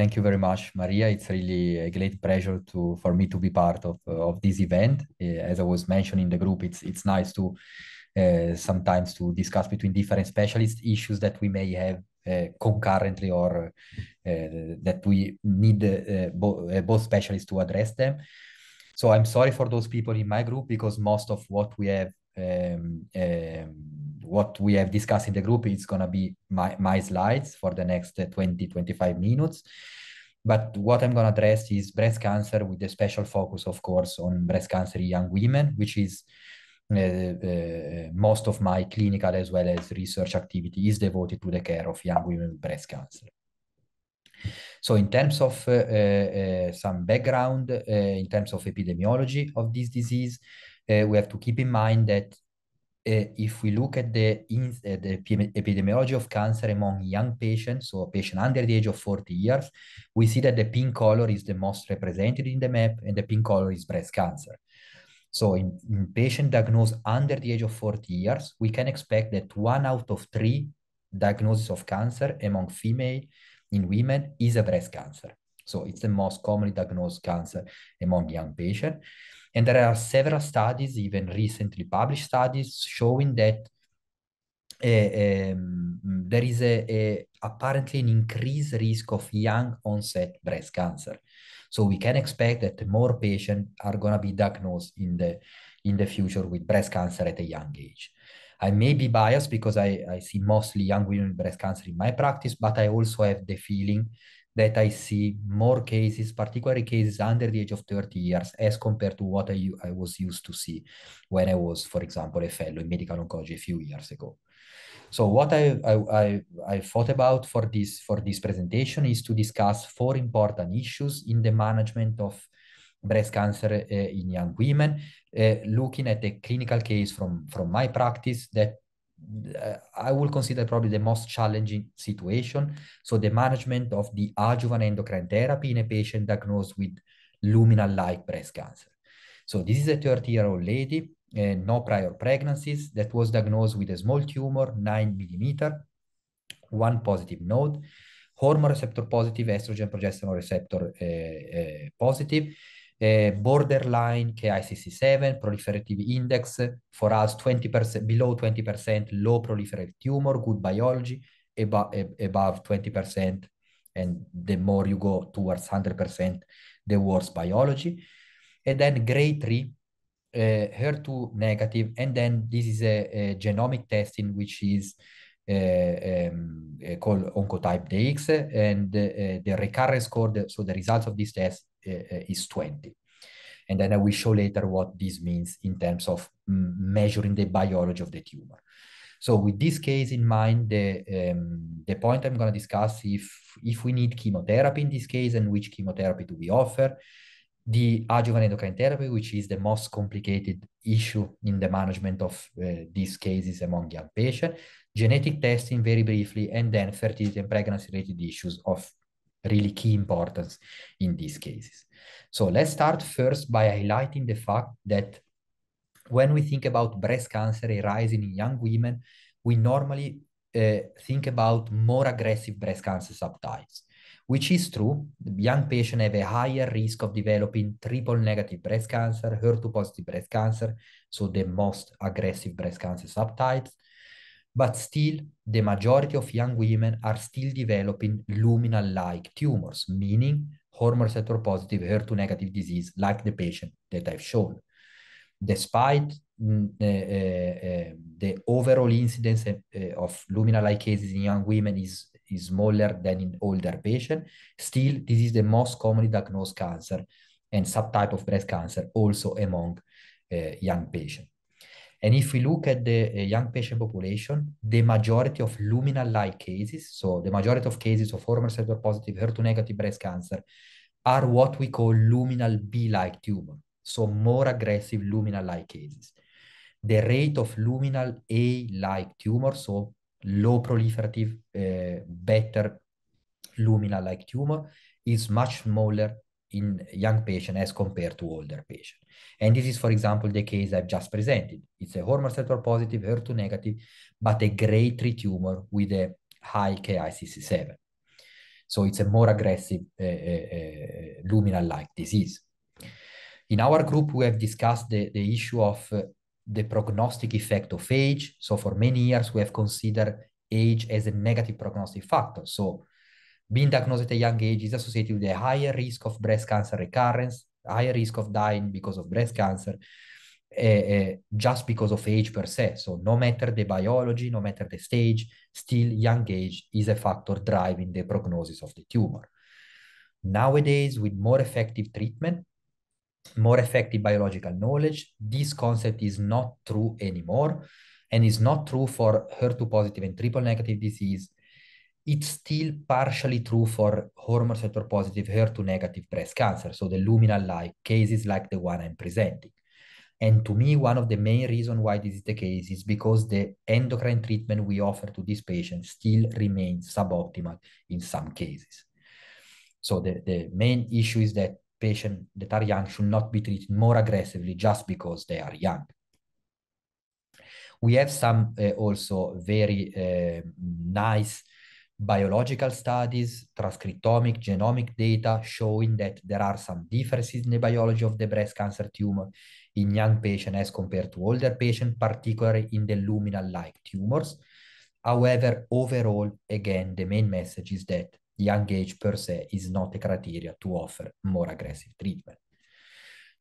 thank you very much, Maria. It's really a great pleasure to for me to be part of of this event. Eh, as I was mentioning in the group, it's it's nice to uh, sometimes to discuss between different specialists issues that we may have uh, concurrently or that we need bo both specialists to address them. So I'm sorry for those people in my group because most of what we have um, um, what we have discussed in the group is going to be my, my slides for the next uh, 20, 25 minutes. But what I'm going to address is breast cancer with a special focus, of course, on breast cancer in young women, which is uh, uh, most of my clinical as well as research activity is devoted to the care of young women with breast cancer. So in terms of uh, uh, uh some background, in terms of epidemiology of this disease, we have to keep in mind that if we look at the, in, the epidemiology of cancer among young patients, so patient under the age of 40 years, we see that the pink color is the most represented in the map, and the pink color is breast cancer. So in, in patients diagnosed under the age of 40 years, we can expect that one out of three diagnosis of cancer among female in women is a breast cancer. So it's the most commonly diagnosed cancer among young patients. And there are several studies, even recently published studies, showing that uh, um, there is a, a, apparently an increased risk of young onset breast cancer. So we can expect that more patients are going to be diagnosed in the in the future with breast cancer at a young age. I may be biased because I, I see mostly young women with breast cancer in my practice, but I also have the feeling that I see more cases, particularly cases under the age of 30 years, as compared to what I, I was used to see when I was, for example, a fellow in medical oncology a few years ago. So what I, I, I, I thought about for this, for this presentation is to discuss four important issues in the management of breast cancer uh, in young women, uh, looking at a clinical case from, from my practice that uh, I will consider probably the most challenging situation. So the management of the adjuvant endocrine therapy in a patient diagnosed with luminal-like breast cancer. So this is a 30-year-old lady, uh, no prior pregnancies, that was diagnosed with a small tumor, 9 millimeter, one positive node, hormone receptor positive, estrogen progesterone receptor uh, uh, positive, uh, borderline KICC7, proliferative index, for us 20% below 20% low proliferative tumor, good biology, above, above 20%, and the more you go towards 100%, the worse biology. And then grade 3, uh, HER2 negative, and then this is a, a genomic testing which is uh, um, uh, called Oncotype DX, and uh, the recurrence score, the, so the results of this test uh, uh, is 20. And then I will show later what this means in terms of mm, measuring the biology of the tumor. So with this case in mind, the, um, the point I'm going to discuss if, if we need chemotherapy in this case and which chemotherapy do we offer, the adjuvant endocrine therapy, which is the most complicated issue in the management of uh, these cases among young patients, genetic testing very briefly, and then fertility and pregnancy-related issues of really key importance in these cases. So let's start first by highlighting the fact that when we think about breast cancer arising in young women, we normally uh, think about more aggressive breast cancer subtypes, which is true. Young patients have a higher risk of developing triple negative breast cancer, HER2 positive breast cancer, so the most aggressive breast cancer subtypes, but still the majority of young women are still developing luminal-like tumors, meaning hormone receptor positive, HER2 negative disease, like the patient that I've shown. Despite uh, uh, uh, the overall incidence eh, eh, of luminal-like cases in young women is, is smaller than in older patients, still this is the most commonly diagnosed cancer and subtype of breast cancer also among eh, young patients. And if we look at the uh, young patient population, the majority of luminal-like cases, so the majority of cases of hormone receptor positive, HER2 negative breast cancer, are what we call luminal B-like tumor, so more aggressive luminal-like cases. The rate of luminal A-like tumor, so low proliferative, uh, better luminal-like tumor, is much smaller in young patient as compared to older patient. And this is, for example, the case I've just presented. It's a hormone receptor positive, HER2 negative, but a grade 3 tumor with a high KICC7. So it's a more aggressive uh, uh, uh, luminal-like disease. In our group, we have discussed the, the issue of uh, the prognostic effect of age. So for many years, we have considered age as a negative prognostic factor. So being diagnosed at a young age is associated with a higher risk of breast cancer recurrence, higher risk of dying because of breast cancer, uh, uh, just because of age per se. So, no matter the biology, no matter the stage, still young age is a factor driving the prognosis of the tumor. Nowadays, with more effective treatment, more effective biological knowledge, this concept is not true anymore and is not true for HER2 positive and triple negative disease it's still partially true for hormone receptor positive, HER2 negative breast cancer, so the luminal like cases like the one I'm presenting. And to me, one of the main reasons why this is the case is because the endocrine treatment we offer to these patients still remains suboptimal in some cases. So the, the main issue is that patients that are young should not be treated more aggressively just because they are young. We have some uh, also very uh, nice biological studies, transcriptomic, genomic data showing that there are some differences in the biology of the breast cancer tumor in young patients as compared to older patients, particularly in the luminal-like tumors. However, overall, again, the main message is that young age per se is not a criteria to offer more aggressive treatment.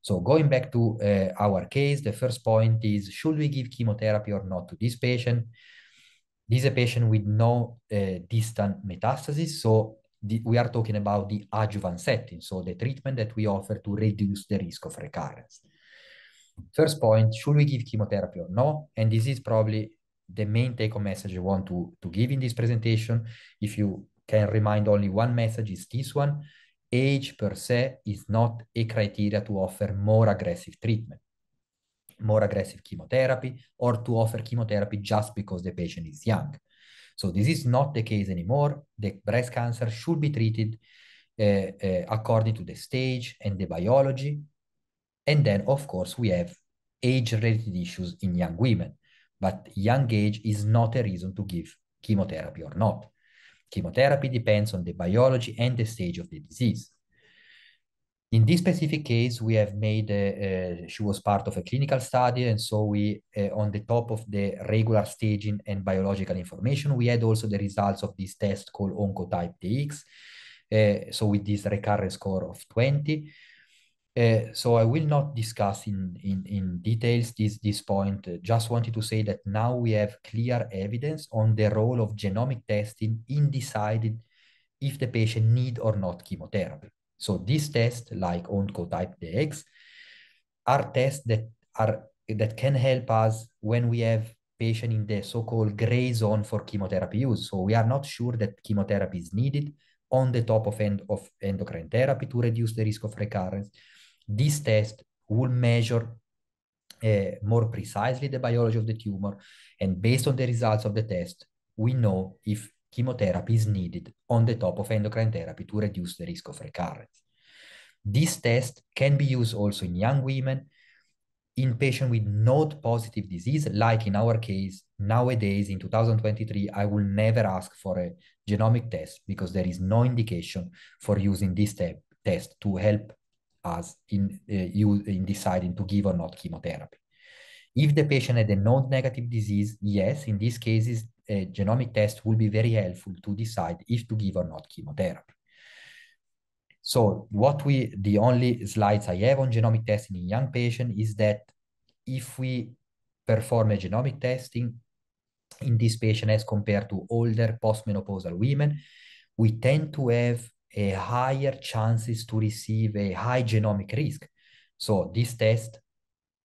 So going back to uh, our case, the first point is, should we give chemotherapy or not to this patient? This is a patient with no uh, distant metastasis, so the, we are talking about the adjuvant setting, so the treatment that we offer to reduce the risk of recurrence. First point, should we give chemotherapy or no? And this is probably the main take-home message I want to, to give in this presentation. If you can remind only one message, is this one. Age per se is not a criteria to offer more aggressive treatment more aggressive chemotherapy or to offer chemotherapy just because the patient is young. So this is not the case anymore. The breast cancer should be treated uh, uh, according to the stage and the biology. And then, of course, we have age-related issues in young women. But young age is not a reason to give chemotherapy or not. Chemotherapy depends on the biology and the stage of the disease. In this specific case, we have made, a, uh, a, uh, she was part of a clinical study, and so we, uh, on the top of the regular staging and biological information, we had also the results of this test called Oncotype DX, uh, so with this recurrence score of 20. Uh, so I will not discuss in, in, in details this, this point, just wanted to say that now we have clear evidence on the role of genomic testing in deciding if the patient need or not chemotherapy. So these tests, like Oncotype DX, are tests that are that can help us when we have patient in the so-called gray zone for chemotherapy use. So we are not sure that chemotherapy is needed on the top of end of endocrine therapy to reduce the risk of recurrence. This test will measure uh, more precisely the biology of the tumor, and based on the results of the test, we know if chemotherapy is needed on the top of endocrine therapy to reduce the risk of recurrence. This test can be used also in young women, in patients with node positive disease, like in our case, nowadays in 2023, I will never ask for a genomic test because there is no indication for using this te- test to help us in, uh, you, in deciding to give or not chemotherapy. If the patient had a node negative disease, yes, in these cases, a genomic test will be very helpful to decide if to give or not chemotherapy. So what we, the only slides I have on genomic testing in young patients is that if we perform a genomic testing in this patient as compared to older postmenopausal women, we tend to have a higher chances to receive a high genomic risk. So this test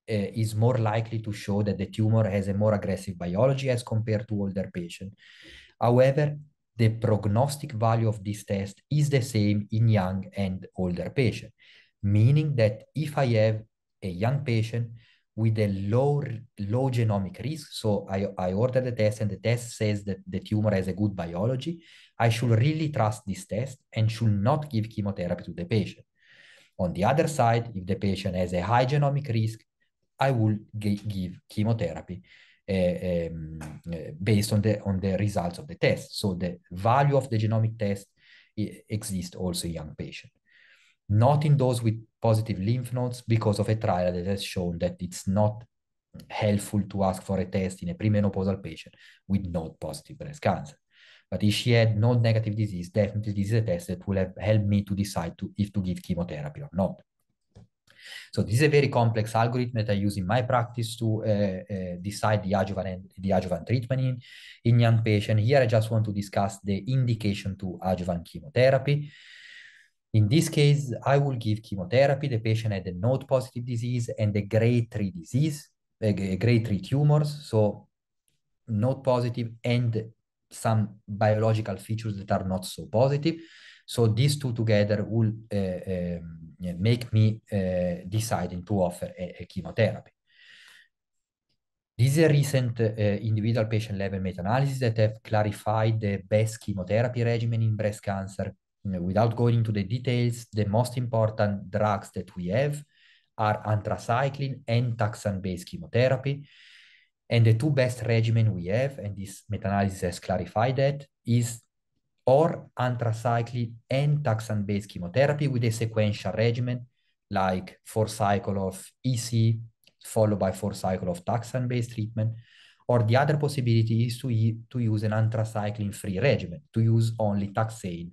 Eh, is more likely to show that the tumor has a more aggressive biology as compared to older patients. However, the prognostic value of this test is the same in young and older patients, meaning that if I have a young patient with a low, low genomic risk, so I, I order the test and the test says that the tumor has a good biology, I should really trust this test and should not give chemotherapy to the patient. On the other side, if the patient has a high genomic risk, I will give chemotherapy uh, um, based on the on the results of the test. So the value of the genomic test exists also in young patients. Not in those with positive lymph nodes because of a trial that has shown that it's not helpful to ask for a test in a premenopausal patient with no positive breast cancer. But if she had no negative disease, definitely this is a test that will have helped me to decide to, if to give chemotherapy or not. So this is a very complex algorithm that I use in my practice to uh, uh, decide the adjuvant, the adjuvant treatment in, in young patients. Here, I just want to discuss the indication to adjuvant chemotherapy. In this case, I will give chemotherapy. The patient had a node positive disease and a grade 3 disease, a grade 3 tumors. So, node positive and some biological features that are not so positive. So these two together will eh, ehm, make me eh, deciding to offer a, a chemotherapy. is a recent uh, individual patient level meta-analysis that have clarified the best chemotherapy regimen in breast cancer. Without going into the details, the most important drugs that we have are anthracycline and taxane-based chemotherapy. And the two best regimen we have, and this meta-analysis has clarified that, is or anthracycline and taxane-based chemotherapy with a sequential regimen like four cycle of EC followed by four cycle of taxane-based treatment. Or the other possibility is to, to use an anthracycline-free regimen, to use only taxane,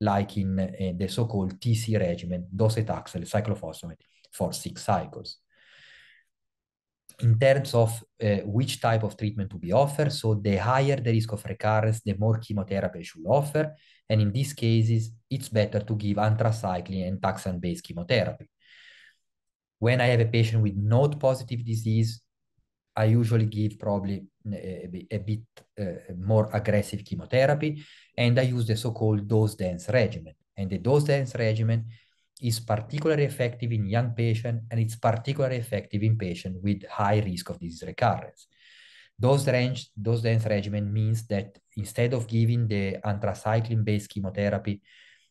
like in uh, the so-called TC regimen, docetaxel, cyclophosphamide, for six cycles in terms of uh, which type of treatment to be offered. So the higher the risk of recurrence, the more chemotherapy should offer. And in these cases, it's better to give anthracycline and taxane-based chemotherapy. When I have a patient with node positive disease, I usually give probably eh, a, a bit uh, more aggressive chemotherapy, and I use the so-called dose-dense regimen. And the dose-dense regimen is particularly effective in young patients and it's particularly effective in patients with high risk of disease recurrence. Those range, those dense regimen means that instead of giving the anthracycline-based chemotherapy,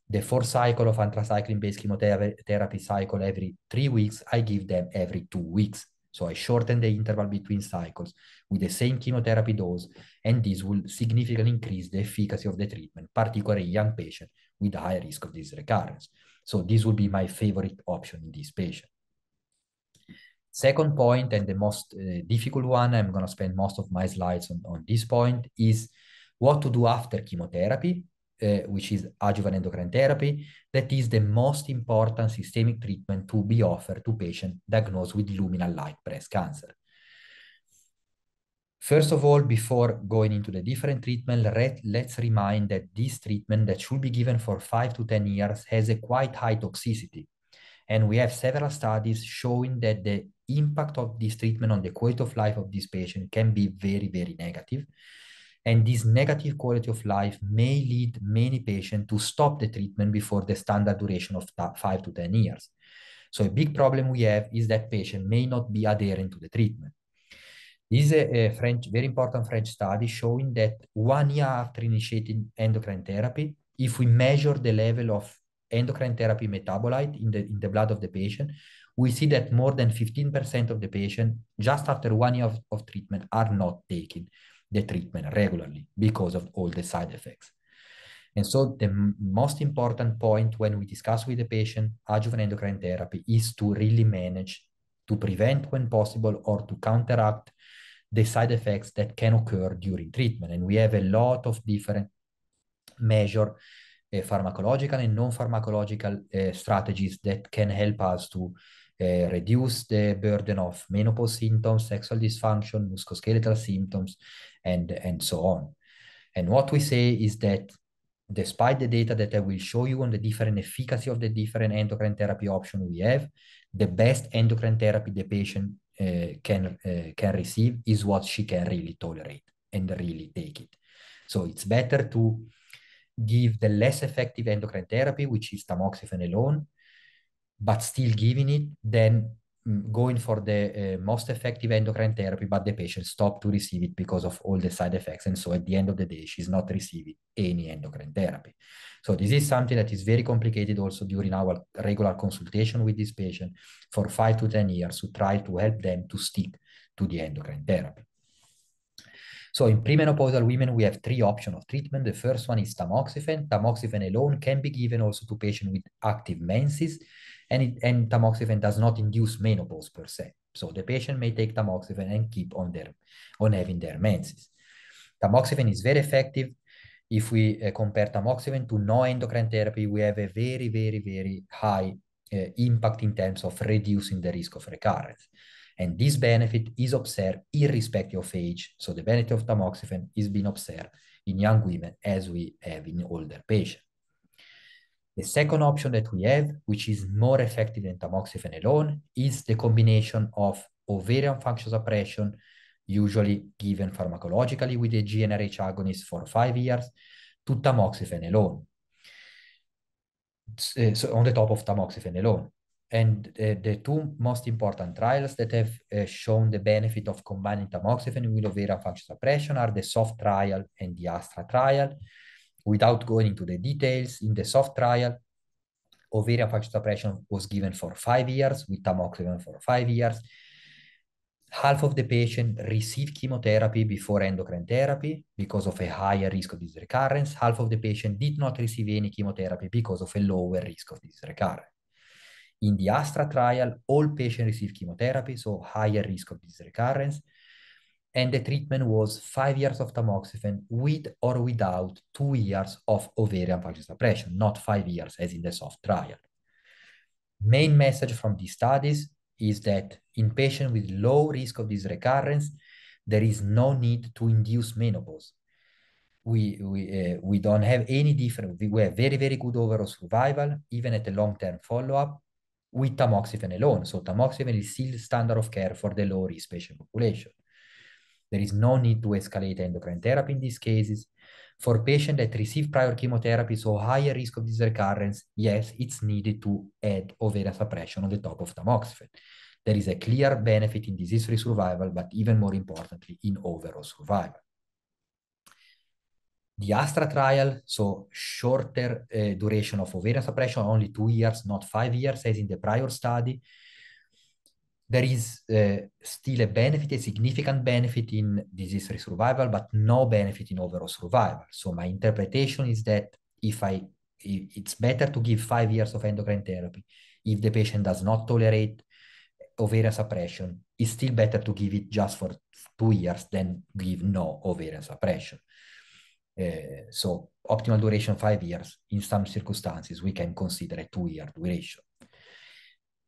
the four cycle of anthracycline-based chemotherapy cycle every three weeks, I give them every two weeks. So I shorten the interval between cycles with the same chemotherapy dose, and this will significantly increase the efficacy of the treatment, particularly young patients with high risk of disease recurrence. So this would be my favorite option in this patient. Second point, and the most uh, difficult one, I'm going to spend most of my slides on, on this point, is what to do after chemotherapy, uh, which is adjuvant endocrine therapy. That is the most important systemic treatment to be offered to patients diagnosed with luminal like breast cancer. First of all, before going into the different treatment, let's remind that this treatment that should be given for five to 10 years has a quite high toxicity. And we have several studies showing that the impact of this treatment on the quality of life of this patient can be very, very negative. And this negative quality of life may lead many patients to stop the treatment before the standard duration of five to 10 years. So a big problem we have is that patient may not be adherent to the treatment is a, a, French, very important French study showing that one year after initiating endocrine therapy, if we measure the level of endocrine therapy metabolite in the, in the blood of the patient, we see that more than 15% of the patient just after one year of, of treatment are not taking the treatment regularly because of all the side effects. And so the most important point when we discuss with the patient adjuvant endocrine therapy is to really manage to prevent when possible or to counteract the side effects that can occur during treatment. And we have a lot of different measure uh, pharmacological and non-pharmacological uh, strategies that can help us to uh, reduce the burden of menopause symptoms, sexual dysfunction, musculoskeletal symptoms, and, and so on. And what we say is that despite the data that I will show you on the different efficacy of the different endocrine therapy option we have, the best endocrine therapy the patient Eh, can eh, can receive is what she can really tolerate and really take it. So it's better to give the less effective endocrine therapy, which is tamoxifen alone, but still giving it, than Mm, going for the uh, most effective endocrine therapy, but the patient stopped to receive it because of all the side effects. And so at the end of the day, she's not receiving any endocrine therapy. So this is something that is very complicated also during our regular consultation with this patient for five to 10 years to try to help them to stick to the endocrine therapy. So in premenopausal women, we have three options of treatment. The first one is tamoxifen. Tamoxifen alone can be given also to patients with active menses and, it, and tamoxifen does not induce menopause per se. So the patient may take tamoxifen and keep on their on having their menses. Tamoxifen is very effective. If we uh, compare tamoxifen to no endocrine therapy, we have a very, very, very high uh, impact in terms of reducing the risk of recurrence. And this benefit is observed irrespective of age. So the benefit of tamoxifen is being observed in young women as we have in older patients. The second option that we have, which is more effective than tamoxifen alone, is the combination of ovarian function suppression, usually given pharmacologically with a GnRH agonist for five years, to tamoxifen alone. Eh, so on the top of tamoxifen alone. And uh, the two most important trials that have uh, shown the benefit of combining tamoxifen with ovarian function suppression are the SOFT trial and the ASTRA trial. Without going into the details, in the soft trial, ovarian function suppression was given for five years with tamoxifen for five years. Half of the patient received chemotherapy before endocrine therapy because of a higher risk of this recurrence. Half of the patient did not receive any chemotherapy because of a lower risk of this recurrence. In the ASTRA trial, all patients received chemotherapy, so higher risk of this recurrence and the treatment was five years of tamoxifen with or without two years of ovarian function suppression, not five years as in the soft trial. Main message from these studies is that in patients with low risk of this recurrence, there is no need to induce menopause. We, we, uh, we don't have any difference. We have very, very good overall survival, even at a long-term follow-up with tamoxifen alone. So tamoxifen is still standard of care for the low-risk patient population there is no need to escalate endocrine therapy in these cases. For patients that receive prior chemotherapy, so higher risk of this recurrence, yes, it's needed to add ovarian suppression on the top of tamoxifen. There is a clear benefit in disease-free survival, but even more importantly, in overall survival. The ASTRA trial, so shorter uh, duration of ovarian suppression, only two years, not five years, as in the prior study, there is uh, still a benefit, a significant benefit in disease-free survival, but no benefit in overall survival. So my interpretation is that if I, it's better to give five years of endocrine therapy. If the patient does not tolerate ovarian suppression, it's still better to give it just for two years than give no ovarian suppression. Uh, so optimal duration five years. In some circumstances, we can consider a two-year duration.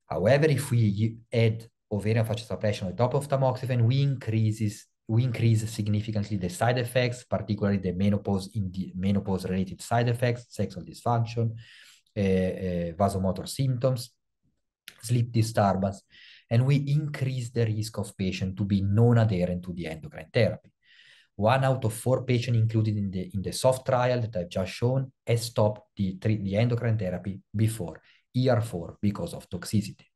However, if we add ovarian suppression on top of tamoxifen, we increases we increase significantly the side effects, particularly the menopause in the menopause related side effects, sexual dysfunction, uh, uh, vasomotor symptoms, sleep disturbance, and we increase the risk of patient to be non-adherent to the endocrine therapy. One out of four patients included in the in the soft trial that I've just shown has stopped the the endocrine therapy before er four because of toxicity.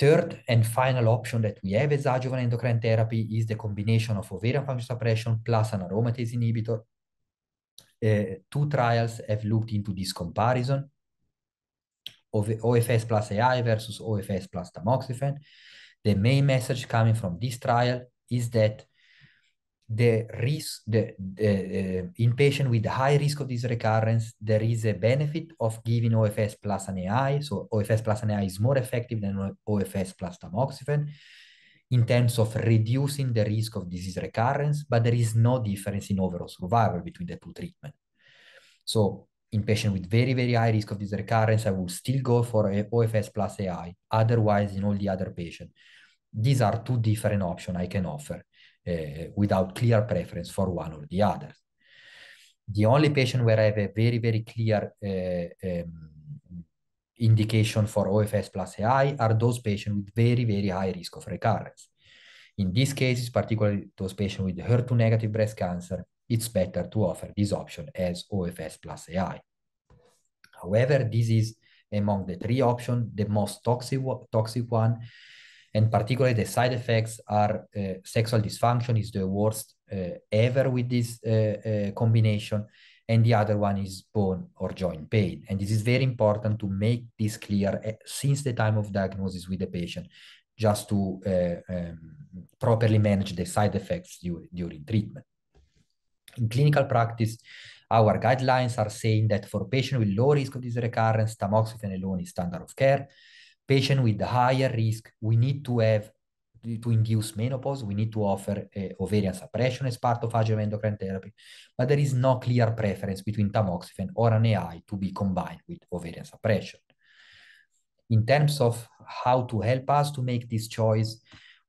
Third and final option that we have as adjuvant endocrine therapy is the combination of ovarian function suppression plus an aromatase inhibitor. Uh, two trials have looked into this comparison of OFS plus AI versus OFS plus tamoxifen. The main message coming from this trial is that the risk, the, the uh, in patient with high risk of this recurrence, there is a benefit of giving OFS plus an AI. So OFS plus an AI is more effective than OFS plus tamoxifen in terms of reducing the risk of disease recurrence, but there is no difference in overall survival between the two treatments. So in patients with very, very high risk of this recurrence, I will still go for OFS plus AI. Otherwise, in all the other patients, these are two different options I can offer. Eh, without clear preference for one or the other. The only patient where I have a very, very clear um, indication for OFS plus AI are those patients with very, very high risk of recurrence. In these cases, particularly those patients with HER2 negative breast cancer, it's better to offer this option as OFS plus AI. However, this is among the three options, the most toxic, toxic one and particularly the side effects are uh, sexual dysfunction is the worst uh, ever with this uh, uh, combination and the other one is bone or joint pain and this is very important to make this clear uh, since the time of diagnosis with the patient just to uh, um, properly manage the side effects during treatment in clinical practice our guidelines are saying that for patients with low risk of this recurrence tamoxifen alone is standard of care patient with higher risk, we need to have to induce menopause, we need to offer uh, ovarian suppression as part of adjuvant endocrine therapy, but there is no clear preference between tamoxifen or an AI to be combined with ovarian suppression. In terms of how to help us to make this choice,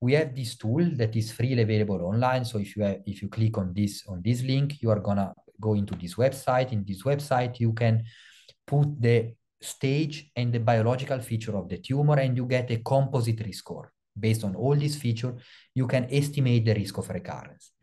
we have this tool that is freely available online. So if you have, if you click on this on this link, you are gonna go into this website. In this website, you can put the stage and the biological feature of the tumor and you get a composite risk score. Based on all these features, you can estimate the risk of recurrence.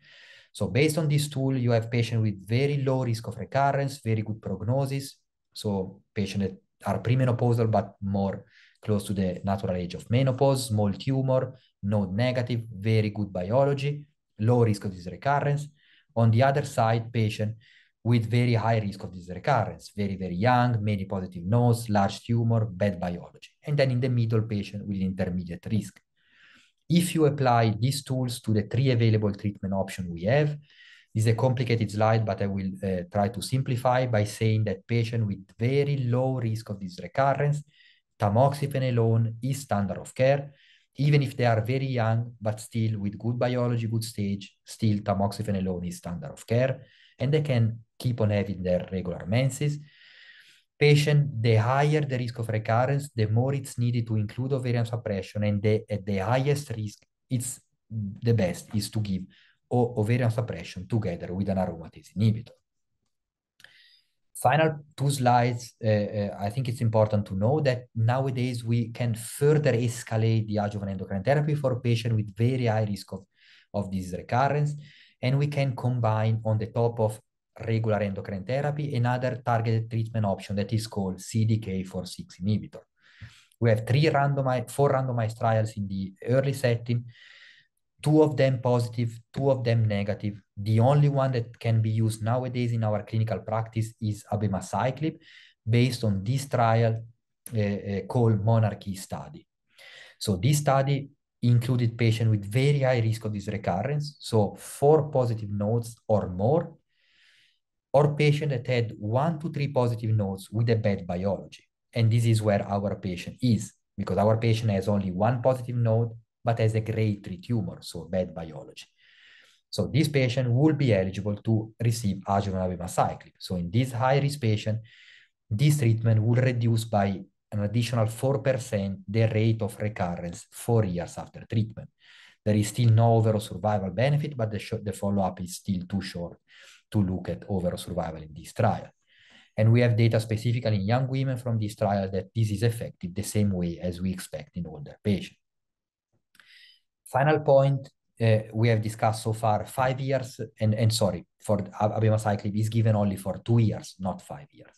So based on this tool, you have patients with very low risk of recurrence, very good prognosis. So patients that are premenopausal, but more close to the natural age of menopause, small tumor, node negative, very good biology, low risk of this recurrence. On the other side, patient with very high risk of this recurrence, very, very young, many positive nodes, large tumor, bad biology. And then in the middle, patient with intermediate risk. If you apply these tools to the three available treatment options we have, this is a complicated slide, but I will uh, try to simplify by saying that patient with very low risk of this recurrence, tamoxifen alone is standard of care, even if they are very young, but still with good biology, good stage, still tamoxifen alone is standard of care and they can keep on having their regular menses. Patient, the higher the risk of recurrence, the more it's needed to include ovarian suppression, and the, at the highest risk, it's the best is to give ovarian suppression together with an aromatase inhibitor. Final two slides, uh, uh, I think it's important to know that nowadays we can further escalate the adjuvant endocrine therapy for patients with very high risk of, of disease recurrence and we can combine on the top of regular endocrine therapy another targeted treatment option that is called CDK4/6 inhibitor. We have three randomized, four randomized trials in the early setting, two of them positive, two of them negative. The only one that can be used nowadays in our clinical practice is abemaciclib, based on this trial uh, uh, called Monarchy study. So this study included patients with very high risk of this recurrence, so four positive nodes or more, or patients that had one to three positive nodes with a bad biology. And this is where our patient is, because our patient has only one positive node, but has a grade three tumor, so bad biology. So this patient will be eligible to receive adjuvant abemaciclib. So in this high-risk patient, this treatment will reduce by an additional 4% the rate of recurrence four years after treatment. There is still no overall survival benefit, but the, the follow-up is still too short to look at overall survival in this trial. And we have data specifically in young women from this trial that this is effective the same way as we expect in older patients. Final point, uh, we have discussed so far five years, and, and sorry, for abemaciclib is given only for two years, not five years.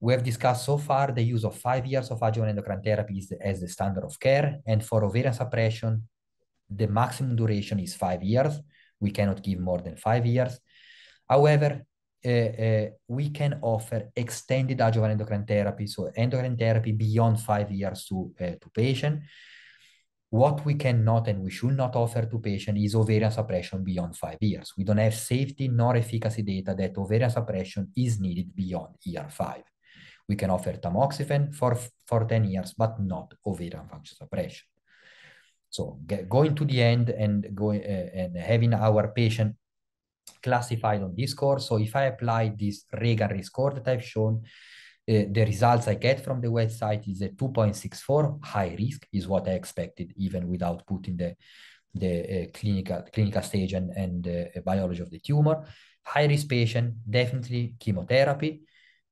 We have discussed so far the use of five years of adjuvant endocrine therapy as the standard of care, and for ovarian suppression, the maximum duration is five years. We cannot give more than five years. However, uh, uh, we can offer extended adjuvant endocrine therapy, so endocrine therapy beyond five years to, uh, to patient. What we cannot and we should not offer to patient is ovarian suppression beyond five years. We don't have safety nor efficacy data that ovarian suppression is needed beyond year five. We can offer tamoxifen for, for 10 years, but not ovarian function suppression. So get, going to the end and going uh, and having our patient classified on this score. So if I apply this Regan score that I've shown, uh, the results I get from the website is a 2.64 high risk is what I expected even without putting the the uh, clinical clinical stage and, and uh, biology of the tumor. High risk patient, definitely chemotherapy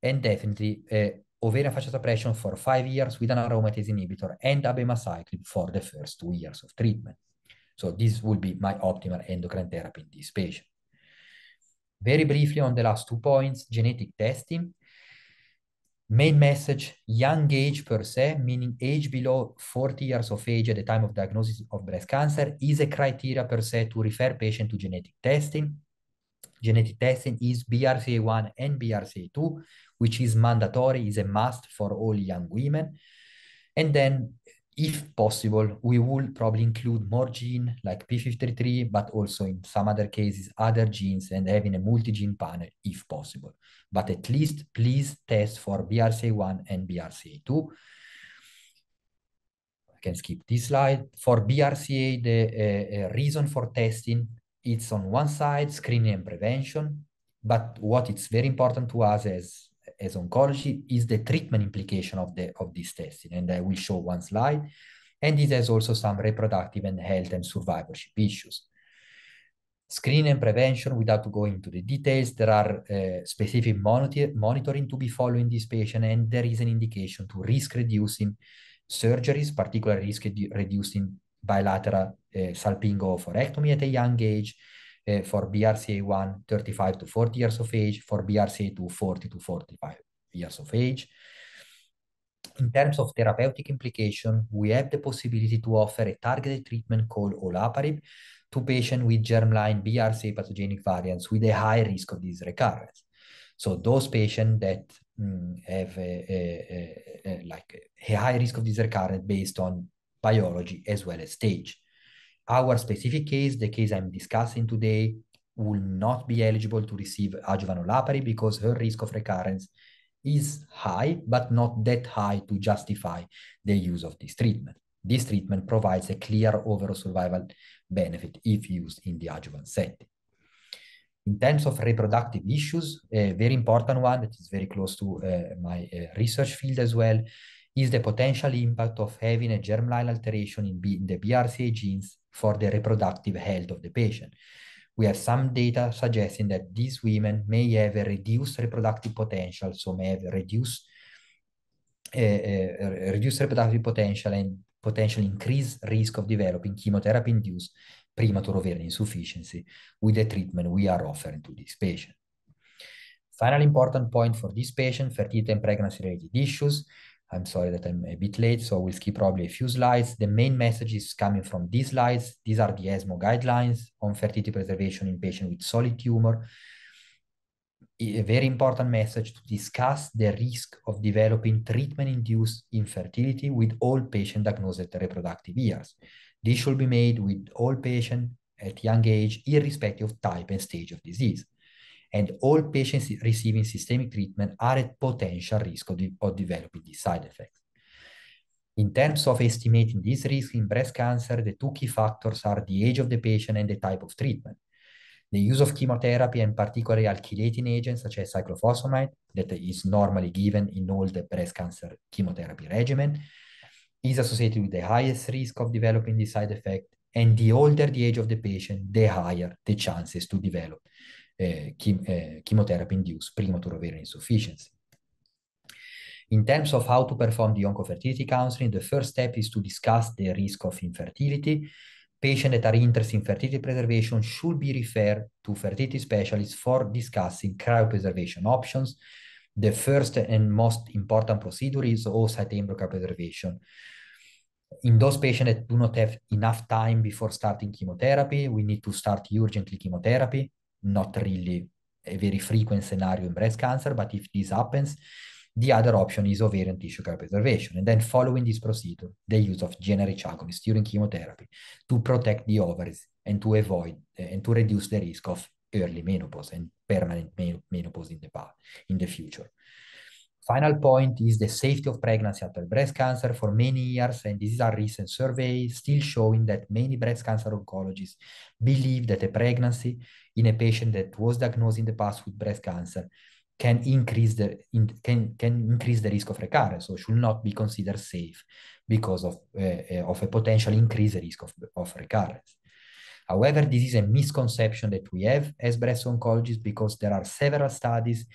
and definitely uh, eh, ovarian fascia suppression for five years with an aromatase inhibitor and abemaciclib for the first two years of treatment. So this will be my optimal endocrine therapy in this patient. Very briefly on the last two points, genetic testing. Main message, young age per se, meaning age below 40 years of age at the time of diagnosis of breast cancer, is a criteria per se to refer patient to genetic testing genetic testing is BRCA1 and BRCA2, which is mandatory, is a must for all young women. And then if possible, we will probably include more gene like P53, but also in some other cases, other genes and having a multi-gene panel if possible. But at least please test for BRCA1 and BRCA2. I can skip this slide. For BRCA, the uh, uh, reason for testing it's on one side screening and prevention, but what it's very important to us as as oncology is the treatment implication of the of this testing, and I will show one slide. And this has also some reproductive and health and survivorship issues. Screening and prevention, without going into the details, there are uh, specific monitor monitoring to be following this patient, and there is an indication to risk reducing surgeries, particularly risk reducing bilateral Eh, salpingo for ectomy at a young age, eh, for BRCA1 35 to 40 years of age, for BRCA2 40 to 45 years of age. In terms of therapeutic implication, we have the possibility to offer a targeted treatment called olaparib to patients with germline BRCA pathogenic variants with a high risk of disease recurrence. So those patients that mm, have a, a, a, like a high risk of disease recurrence based on biology as well as stage our specific case, the case I'm discussing today, will not be eligible to receive adjuvant olaparib because her risk of recurrence is high, but not that high to justify the use of this treatment. This treatment provides a clear overall survival benefit if used in the adjuvant setting. In terms of reproductive issues, a very important one that is very close to uh, my uh, research field as well is the potential impact of having a germline alteration in, B in the BRCA genes for the reproductive health of the patient. We have some data suggesting that these women may have a reduced reproductive potential, so may have reduced, eh, eh, reduced reproductive potential and potential increased risk of developing chemotherapy-induced premature ovarian insufficiency with the treatment we are offering to this patient. Final important point for this patient, fertility and pregnancy-related issues. I'm sorry that I'm a bit late, so we'll skip probably a few slides. The main message is coming from these slides. These are the ESMO guidelines on fertility preservation in patients with solid tumor. A very important message to discuss the risk of developing treatment-induced infertility with all patients diagnosed at reproductive years. This should be made with all patients at young age, irrespective of type and stage of disease and all patients receiving systemic treatment are at potential risk of, de of developing these side effects. In terms of estimating this risk in breast cancer, the two key factors are the age of the patient and the type of treatment. The use of chemotherapy and particularly alkylating agents such as cyclophosphamide, that is normally given in all the breast cancer chemotherapy regimen, is associated with the highest risk of developing this side effect. And the older the age of the patient, the higher the chances to develop uh, eh, eh, chemotherapy-induced premature ovarian insufficiency. In terms of how to perform the oncofertility counseling, the first step is to discuss the risk of infertility. Patients that are interested in fertility preservation should be referred to fertility specialists for discussing cryopreservation options. The first and most important procedure is oocyte embryo cryopreservation. In those patients that do not have enough time before starting chemotherapy, we need to start urgently chemotherapy not really a very frequent scenario in breast cancer, but if this happens, the other option is ovarian tissue preservation, And then following this procedure, the use of generic agonists during chemotherapy to protect the ovaries and to avoid eh, and to reduce the risk of early menopause and permanent men- menopause in the past, in the future. Final point is the safety of pregnancy after breast cancer for many years, and this is a recent survey still showing that many breast cancer oncologists believe that a pregnancy in a patient that was diagnosed in the past with breast cancer can increase the in, can can increase the risk of recurrence, so should not be considered safe because of uh, uh, of a potential increased risk of, of recurrence. However, this is a misconception that we have as breast oncologists because there are several studies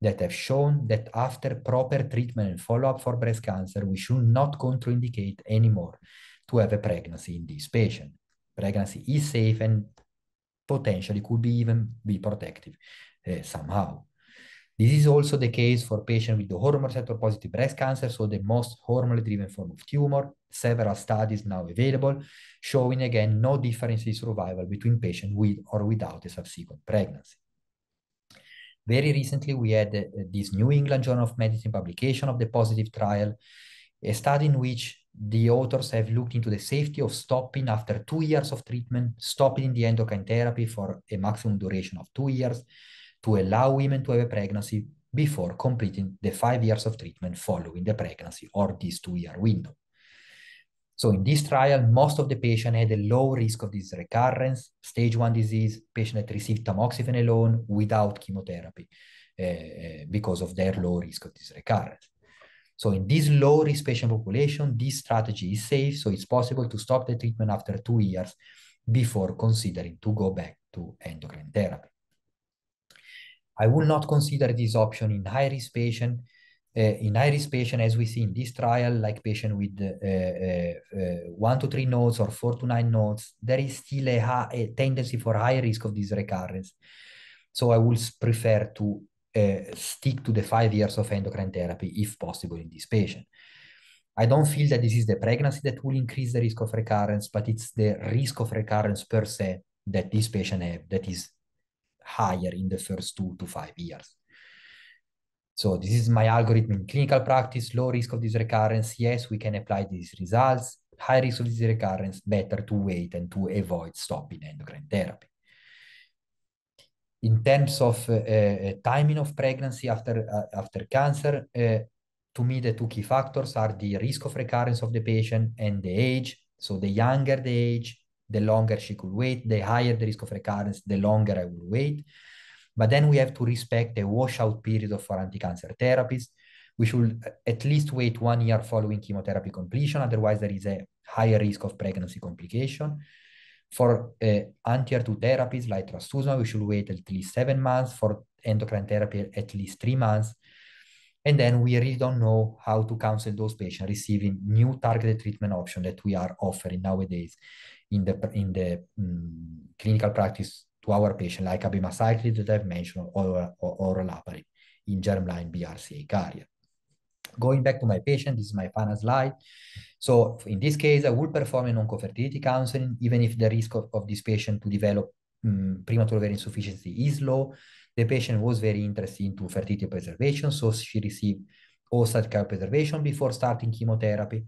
that have shown that after proper treatment and follow-up for breast cancer, we should not contraindicate anymore to have a pregnancy in this patient. Pregnancy is safe and potentially could be even be protective uh, somehow. This is also the case for patients with the hormone receptor positive breast cancer, so the most hormonally driven form of tumor. Several studies now available showing again no difference in survival between patients with or without a subsequent pregnancy. Very recently, we had uh, this New England Journal of Medicine publication of the positive trial, a study in which the authors have looked into the safety of stopping after two years of treatment, stopping the endocrine therapy for a maximum duration of two years to allow women to have a pregnancy before completing the five years of treatment following the pregnancy or this two-year window. So in this trial, most of the patients had a low risk of this recurrence, stage one disease, patient that received tamoxifen alone without chemotherapy uh, because of their low risk of this recurrence. So in this low-risk patient population, this strategy is safe, so it's possible to stop the treatment after two years before considering to go back to endocrine therapy. I will not consider this option in high-risk patient. Uh, in high-risk patient, as we see in this trial, like patient with uh, uh, one to three nodes or four to nine nodes, there is still a, a tendency for high risk of this recurrence. So I will prefer to Eh, stick to the five years of endocrine therapy if possible in this patient. I don't feel that this is the pregnancy that will increase the risk of recurrence, but it's the risk of recurrence per se that this patient have that is higher in the first two to five years. So this is my algorithm in clinical practice, low risk of this recurrence. Yes, we can apply these results. High risk of this recurrence, better to wait and to avoid stopping endocrine therapy in terms of eh, eh, timing of pregnancy after eh, after cancer, to me the two key factors are the risk of recurrence of the patient and the age. So the younger the age, the longer she could wait, the higher the risk of recurrence, the longer I will wait. But then we have to respect the washout period of for anti-cancer therapies. We should at least wait one year following chemotherapy completion, otherwise there is a higher risk of pregnancy complication. For uh, eh, anti-R2 therapies like trastuzumab, we should wait at least seven months. For endocrine therapy, at least three months. And then we really don't know how to counsel those patients receiving new targeted treatment option that we are offering nowadays in the in the um, clinical practice to our patient, like abemaciclib that I've mentioned, or, or oral heparin in germline BRCA carrier. Going back to my patient, this is my final slide. So in this case, I would perform a non-cofertility counseling, even if the risk of, of this patient to develop um, premature ovarian insufficiency is low. The patient was very interested into fertility preservation, so she received oocyte cryopreservation before starting chemotherapy.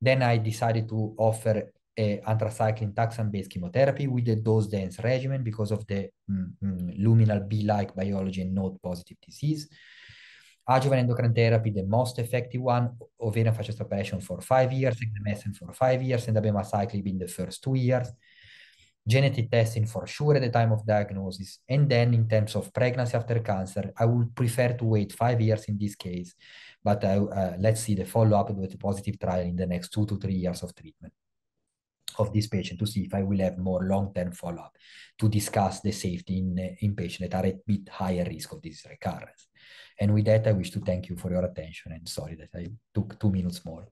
Then I decided to offer a anthracycline taxane-based chemotherapy with a dose-dense regimen because of the mm, mm, luminal B-like biology and node-positive disease adjuvant ah, endocrine therapy, the most effective one, ovarian facet operation for five years, exemestane for five years, and abemaciclib in the first two years, genetic testing for sure at the time of diagnosis. And then in terms of pregnancy after cancer, I would prefer to wait five years in this case, but uh, uh, let's see the follow-up with a positive trial in the next two to three years of treatment of this patient to see if I will have more long-term follow-up to discuss the safety in, in patients that are at bit higher risk of this recurrence. And with that, I wish to thank you for your attention and sorry that I took two minutes more.